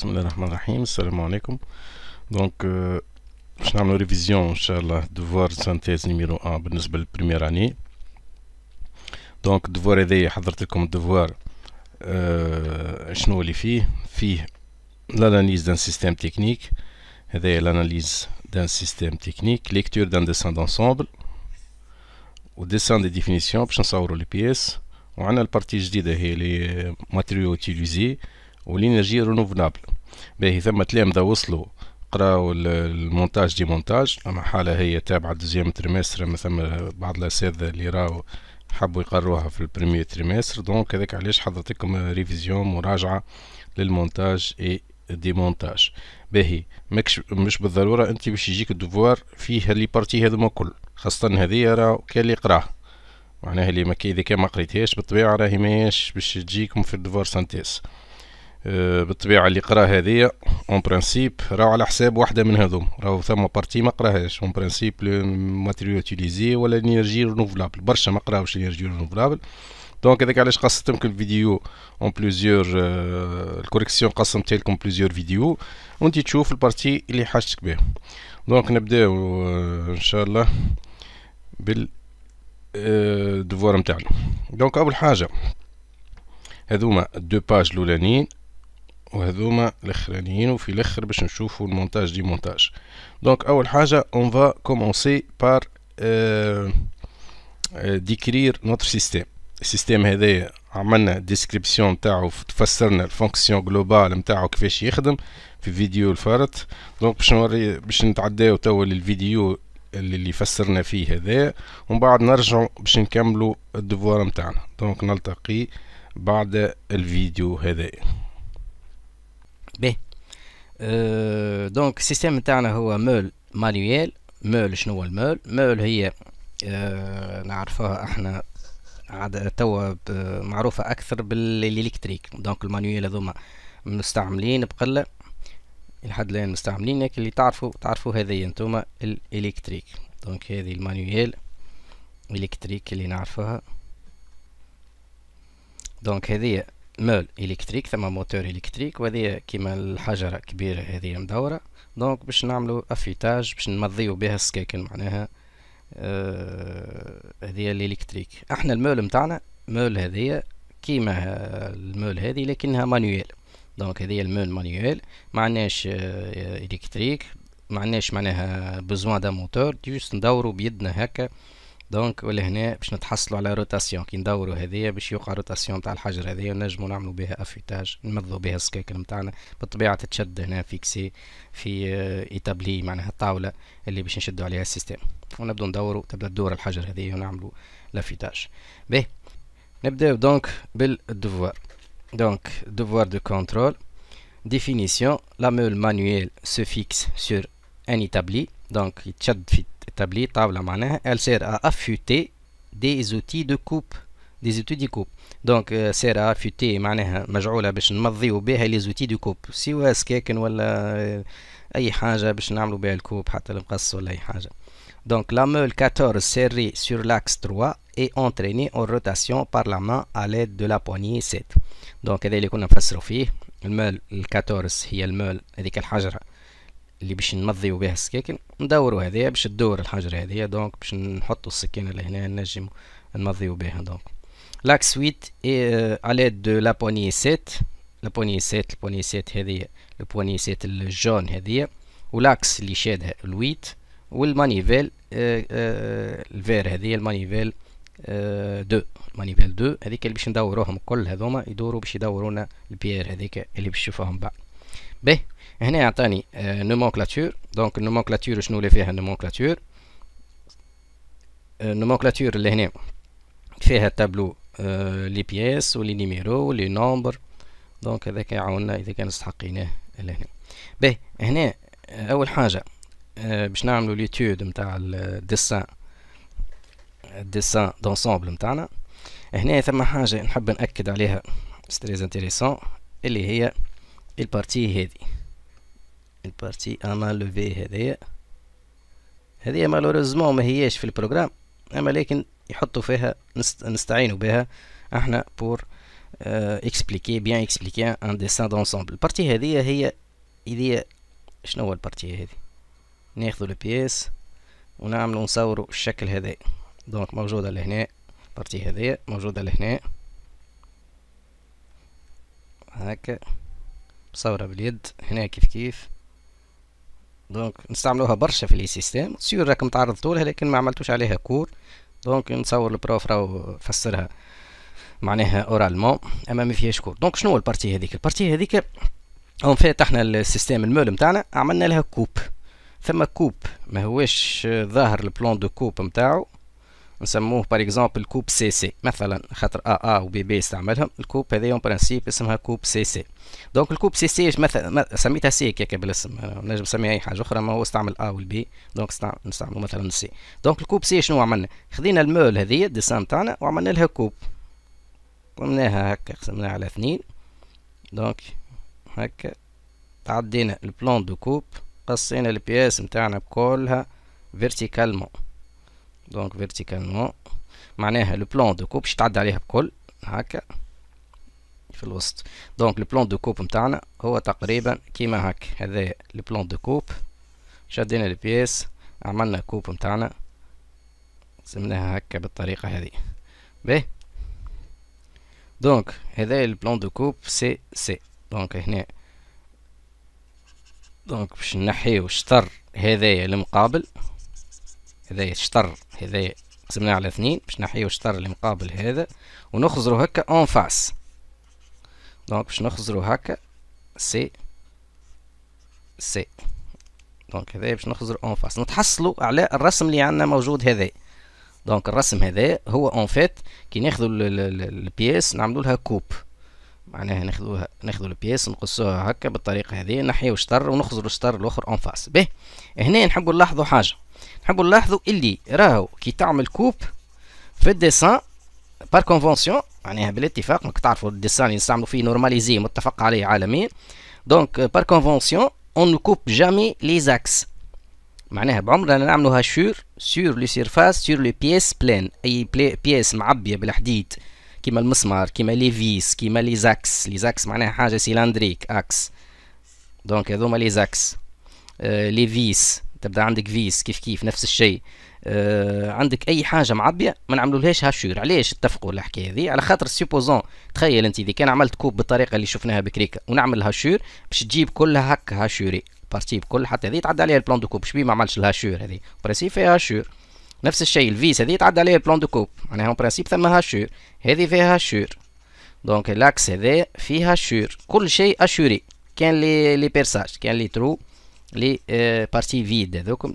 Bismillahirrahmanirrahim. Salam alaikum. Donc, euh, je suis en révision, Inch'Allah, devoir de synthèse numéro 1 pour la première année. Donc, devoir aider, comme devoir, je euh, suis l'analyse d'un système technique, l'analyse d'un système technique, lecture d'un dessin d'ensemble, au dessin des définitions, puis on les pièces, on a la partie, de les matériaux utilisés. ولينرجي رونوفنابل باهي ثم تلامذة وصلوا قراو المونتاج دي مونتاج اما حالة هي تابعة دوزيام تريمستر اما ثم بعض الاساتذة اللي راو حبوا يقروها في البريمي تريمستر دونك هذاك علاش حضرتكم ريفيزيون مراجعة للمونتاج اي ديمونتاج باهي ماكش مش بالضروره انت باش يجيك الدفوار فيه لي بارتي هذوما كل خاصه هذه راو كان اللي قراه معناها اللي ما اذا كان ما قريتهاش بالطبيعه راهي ماهيش باش تجيكم في الدفوار سانتيس آه، بالطبيعه اللي قرا هذه اون برانسيب راهو على حساب واحده من هذوم راهو ثم بارتي ما قراهاش اون برانسيب لو ماتيريو يوتيليزي ولا انرجي رينوفلابل برشا ما قراوش انرجي رينوفلابل دونك هذاك علاش قسمت لكم الفيديو اون آه، بليزيور الكوريكسيون قسمت لكم بليزيور فيديو وانت تشوف البارتي اللي حاجتك بها دونك نبداو آه، ان شاء الله بال الدفوار نتاعنا دونك اول حاجه هذوما دو باج الاولانيين وهذوما الاخرانيين وفي الاخر باش نشوفوا المونتاج دي مونتاج دونك اول حاجه اون فا كومونسي بار ديكرير نوتر سيستيم السيستم هذايا عملنا ديسكريبسيون نتاعو تفسرنا الفونكسيون جلوبال نتاعو كيفاش يخدم في فيديو الفارت دونك باش نوري باش نتعداو توا للفيديو اللي فسرنا فيه هذا ومن بعد نرجع باش نكملوا الدفوار نتاعنا دونك نلتقي بعد الفيديو هذايا دونك السيستم تاعنا هو مول مانيويل مول شنو هو المول مول هي نعرفها احنا عاد توا معروفة أكثر بالإلكتريك دونك المانيويل هذوما مستعملين بقلة لحد الآن مستعملين لكن اللي تعرفوا تعرفوا هذه نتوما الإلكتريك دونك هذه المانيويل إلكتريك اللي نعرفها دونك هذه مول الكتريك ثم موتور الكتريك وهذه كيما الحجره كبيره هذه مدوره دونك باش نعملو افيتاج باش نمضيو بها السكاكن معناها آه، هذه الالكتريك احنا المول متاعنا مول هذه كيما المول هذه لكنها مانيوال دونك هذه المول مانيوال ما عندناش آه، الكتريك ما عندناش معناها بزوان دا موتور جوست ندورو بيدنا هكا دونك ولهنا باش نتحصلوا على روتاسيون كي ندوروا هذيا باش يوقع روتاسيون تاع الحجر هذيا نجموا نعملوا بها افيتاج نمضوا بها السكاكل نتاعنا بالطبيعه تتشد هنا فيكسي في ايتابلي آه، معناها الطاوله اللي باش نشدوا عليها السيستم ونبداو ندوروا تبدا تدور الحجر هذيا ونعملوا لافيتاج باهي نبداو دونك بالدوفوار دونك دوفوار دو كونترول ديفينيسيون لا مول manuelle سو فيكس سور ان ايتابلي Donc chat établi طاولة معناها elle sert à affûter des outils de coupe des outils de coupe donc euh, sert à affûter معناها مجعولة باش نمضيو بها les outils de coupe سواء سكاكن ولا أي حاجة باش نعملو بها الكوب حتى المقص ولا أي حاجة Donc la meule 14 serrée sur l'axe 3 et entraînée en rotation par la main à l'aide de la poignée 7. Donc هذا اللي كنا نفسروا فيه La meule 14 هي المول هذيك الحجرة اللي باش نمضيو بها السكاكن ندورو هذه باش تدور الحجر هذه دونك باش نحطو السكينه لهنا نجم نمضيو بها دونك لاك سويت على دو لا بوني 7 لا بوني 7 البوني 7 هذه البوني 7 الجون هذه ولاكس اللي شادها الويت والمانيفيل آآ آآ الفير هذه المانيفيل دو المانيفيل دو هذيك اللي باش ندوروهم الكل هذوما يدوروا باش يدورونا البيير هذيك اللي باش تشوفوهم بعد به هنا يعطاني نومونكلاتور دونك النومونكلاتور شنو اللي فيها النومونكلاتور النومونكلاتور آه، اللي هنا فيها تابلو آه، لي بياس ولي نيميرو ولي نومبر دونك هذاك يعاوننا اذا كان استحقيناه لهنا به هنا آه، اول حاجه باش نعملو ليتود نتاع الديسان الديسان دونسومبل نتاعنا هنا ثم حاجه نحب ناكد عليها سي انتريسون اللي هي البارتي هذه البارتي انا لوفي هذايا هذه مالوريزمون ما هيش في البروغرام اما لكن يحطوا فيها نستعينوا بها احنا بور اكسبليكي بيان اكسبليكي ان ديسان دونسومبل البارتي هذه هي هي شنو هو البارتي هذه لو البياس ونعملوا نصوروا الشكل هذا دونك موجوده لهنا البارتي هذه موجوده لهنا هكا مصورة باليد هنا كيف كيف دونك نستعملوها برشا في لي سيستيم سيور راكم تعرضتوا لها لكن ما عملتوش عليها كور دونك نصور البروف راهو فسرها معناها اورالمون اما ما فيهاش كور دونك شنو البارتي هذيك البارتي هذيك اون فيت احنا السيستم المول نتاعنا عملنا لها كوب ثم كوب ما هوش ظاهر البلان دو كوب نتاعو نسموه باغ اكزومبل كوب سي سي مثلا خاطر ا ا وبي بي استعملهم الكوب هذا اون برانسيب اسمها كوب سي سي دونك الكوب سي سي مثلا سميتها سي كيك بالاسم آه، نجم نسميها اي حاجه اخرى ما هو استعمل ا والبي دونك نستعملوا مثلا سي دونك الكوب سي شنو عملنا خذينا المول هذه الديسان تاعنا وعملنا لها كوب قمناها هكا قسمناها على اثنين دونك هكا تعدينا البلان دو كوب قصينا البياس نتاعنا بكلها فيرتيكالمون دونك فيرتيكالمون معناها لو بلان دو كوب باش تعدي عليها بكل هكا في الوسط دونك لو بلان دو كوب نتاعنا هو تقريبا كيما هكا هذا لو بلان دو كوب شدينا البياس عملنا كوب نتاعنا سمناها هكا بالطريقه هذه باهي دونك هذا البلان دو كوب سي سي دونك هنا دونك باش نحيو الشطر هذايا المقابل هذايا شطر هذايا قسمناه على اثنين باش نحيو الشطر اللي مقابل هذا ونخزرو هكا اون فاس دونك باش نخزرو هكا سي سي دونك هذايا باش نخزرو اون فاس نتحصلوا على الرسم اللي عندنا موجود هذايا دونك الرسم هذا هو اون فيت كي ناخذوا البياس نعملوا لها كوب معناها ناخذوها ناخذوا البياس نقصوها هكا بالطريقه هذه نحيو شطر ونخزروا الشطر الاخر اون فاس به هنا نحبوا نلاحظوا حاجه نحبوا نلاحظوا اللي راهو كي تعمل كوب في الديسان بار كونفونسيون معناها بالاتفاق راك تعرفوا الديسان اللي نستعملوا فيه نورماليزي متفق عليه عالميا دونك بار كونفونسيون اون كوب جامي لي زاكس معناها بعمرنا نعملوها شور سور لو سيرفاس سور لو بيس بلان اي بيس معبيه بالحديد كيما المسمار كيما لي فيس كيما لي زاكس لي زاكس معناها حاجه سيلاندريك اكس دونك هذوما لي زاكس لي فيس تبدا عندك فيس كيف كيف نفس الشيء آه عندك اي حاجه معبيه ما نعملولهاش هاشور علاش اتفقوا الحكايه هذه على خاطر سيبوزون تخيل انت اذا كان عملت كوب بالطريقه اللي شفناها بكريكا ونعمل هاشور باش تجيب كلها هك هاشوري بارتي بكل حتى هذه تعدى عليها البلان دو كوب شبيه ما عملش الهاشور هذه برانسيب فيها هاشور نفس الشيء الفيس هذه تعدى عليها البلان دو كوب معناها اون برانسيب ثم هاشور هذه فيها هاشور دونك الاكس هذا فيها هاشور كل شيء اشوري كان لي لي بيرساج كان لي ترو لي بارتي فيد هذوكم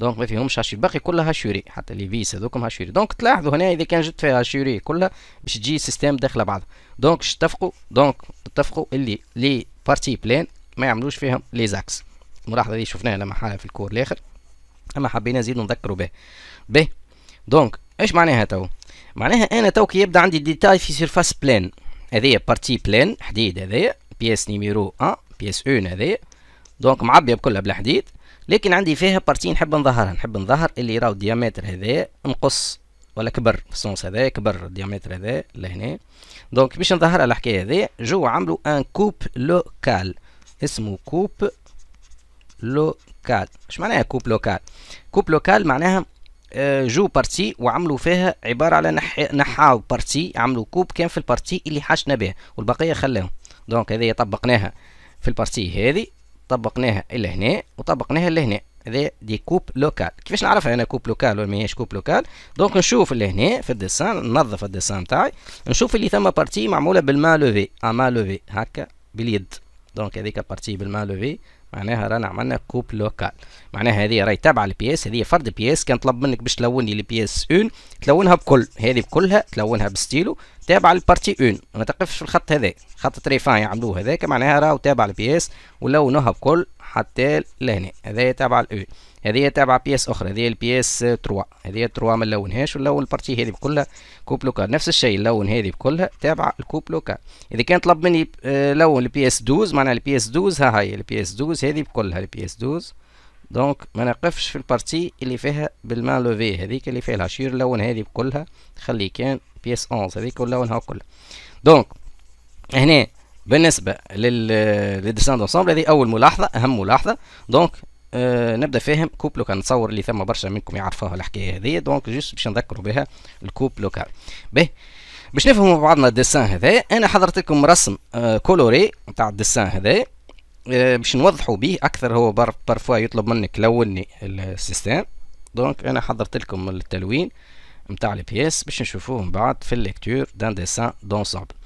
دونك ما فيهمش هاشوري باقي كلها هاشوري حتى لي فيس هذوكم هاشوري دونك تلاحظوا هنا اذا كان جبت فيها هاشوري كلها باش تجي سيستم داخله بعض دونك اتفقوا دونك اتفقوا اللي لي بارتي بلان ما يعملوش فيهم لي زاكس الملاحظه اللي شفناها لما حالها في الكور الاخر اما حبينا نزيد نذكروا به به دونك ايش معناها تو معناها انا تو كي يبدا عندي ديتاي في سيرفاس بلان هذه بارتي بلان حديد هذه بيس نيميرو 1 بيس 1 هذه دونك معبيه بكلها بالحديد لكن عندي فيها بارتي نحب نظهرها نحب نظهر اللي راهو الديامتر هذا نقص ولا كبر في السونس هذا كبر الديامتر هذا لهنا دونك باش نظهر الحكايه هذه جو عملوا ان كوب لوكال اسمه كوب لوكال اش معناها كوب لوكال كوب لوكال معناها آه، جو بارتي وعملوا فيها عباره على نح... نحاو بارتي عملوا كوب كان في البارتي اللي حاشنا به والبقيه خلاهم دونك هذه طبقناها في البارتي هذه طبقناها الى هنا وطبقناها لهنا هذا دي كوب لوكال كيفاش نعرفها انا كوب لوكال ولا ماهيش كوب لوكال دونك نشوف اللي هنا في الديسان ننظف الديسان تاعي نشوف اللي ثم بارتي معموله بالما لوفي اما لوفي هكا باليد دونك هذيك بارتي بالما لوفي معناها رانا عملنا كوب لوكال معناها هذه راهي تابعه لبياس هذه فرد بياس كان طلب منك باش تلون لي بياس اون تلونها بكل هذه بكلها تلونها بستيلو تابعه لبارتي اون ما تقفش في الخط هذا خط تريفان يعملوه هذاك معناها راهو تابع لبياس ولونوها بكل حتى لهنا هذايا تابعه الاو هذه تابعه إيه. بياس اخرى هذه البياس 3 هذه 3 ما نلونهاش ونلون البارتي هذه بكلها كوب لوكا نفس الشيء نلون هذه بكلها تابعه الكوب لوكا اذا كان طلب مني آه، لون البياس 12 معناها البياس 12 ها هي البياس 12 هذه بكلها البياس 12 دونك ما نقفش في البارتي اللي فيها بالمان لوفي هذيك اللي فيها العشير اللون هذه بكلها خلي كان بياس 11 هذيك ونلونها كلها دونك هنا بالنسبه لل للديسان دونسومبل هذه اول ملاحظه اهم ملاحظه دونك أه نبدا فاهم كوب لوكال نتصور اللي ثم برشا منكم يعرفوها الحكايه هذه دونك جوست باش نذكروا بها الكوب لوكال به باش نفهموا بعضنا الديسان هذا انا حضرت لكم رسم آه كولوري نتاع الديسان هذا آه باش نوضحوا به اكثر هو بارفوا يطلب منك لوني السيستم دونك انا حضرت لكم التلوين نتاع البياس باش نشوفوه من بعد في الليكتور دان ديسان دونسومبل